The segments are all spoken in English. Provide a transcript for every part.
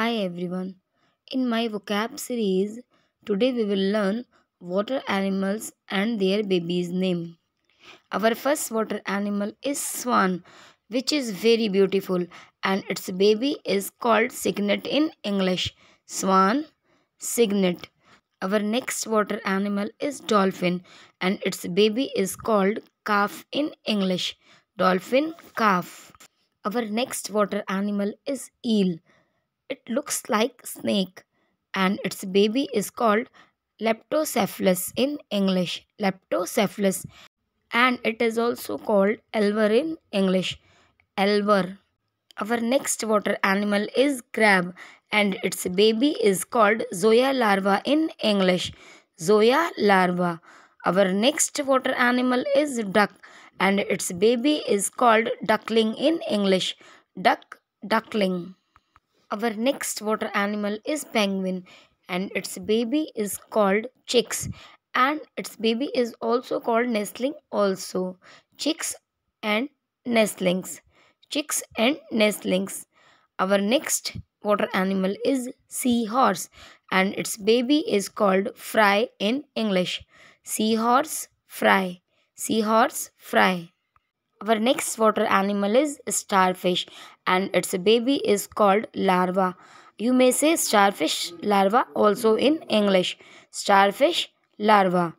Hi everyone. In my vocab series, today we will learn water animals and their babies' name. Our first water animal is swan, which is very beautiful, and its baby is called cygnet in English. Swan, cygnet. Our next water animal is dolphin, and its baby is called calf in English. Dolphin, calf. Our next water animal is eel it looks like snake and its baby is called leptocephalus in English. Leptocephalus and it is also called elver in English. Elver. Our next water animal is crab and its baby is called zoya larva in English. Zoya larva. Our next water animal is duck and its baby is called duckling in English. Duck, duckling. Our next water animal is penguin and its baby is called chicks and its baby is also called nestling also. Chicks and nestlings. Chicks and nestlings. Our next water animal is seahorse and its baby is called fry in English. Seahorse fry. Seahorse fry. Our next water animal is starfish and its baby is called larva. You may say starfish larva also in English. Starfish larva.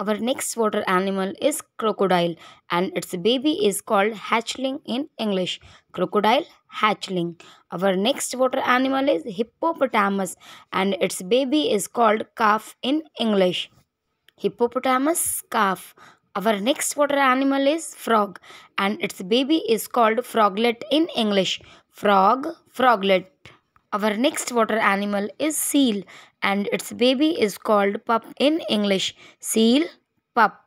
Our next water animal is crocodile and its baby is called hatchling in English. Crocodile hatchling. Our next water animal is hippopotamus and its baby is called calf in English. Hippopotamus calf. Our next water animal is frog and its baby is called froglet in English. Frog, froglet. Our next water animal is seal and its baby is called pup in English. Seal, pup.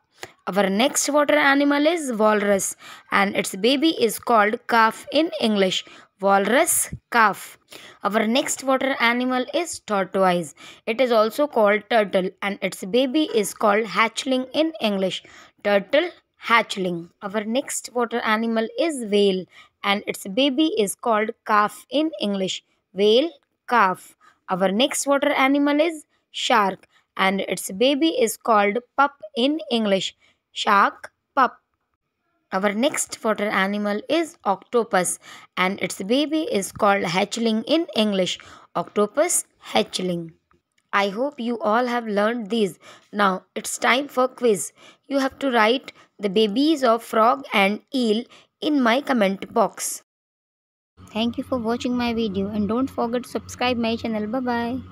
Our next water animal is walrus and its baby is called calf in English walrus calf. Our next water animal is tortoise. It is also called turtle and its baby is called hatchling in English. Turtle hatchling. Our next water animal is whale and its baby is called calf in English. Whale calf. Our next water animal is shark and its baby is called pup in English. Shark our next water animal is octopus and its baby is called hatchling in English. Octopus hatchling. I hope you all have learned these. Now it's time for quiz. You have to write the babies of frog and eel in my comment box. Thank you for watching my video and don't forget to subscribe my channel. Bye bye.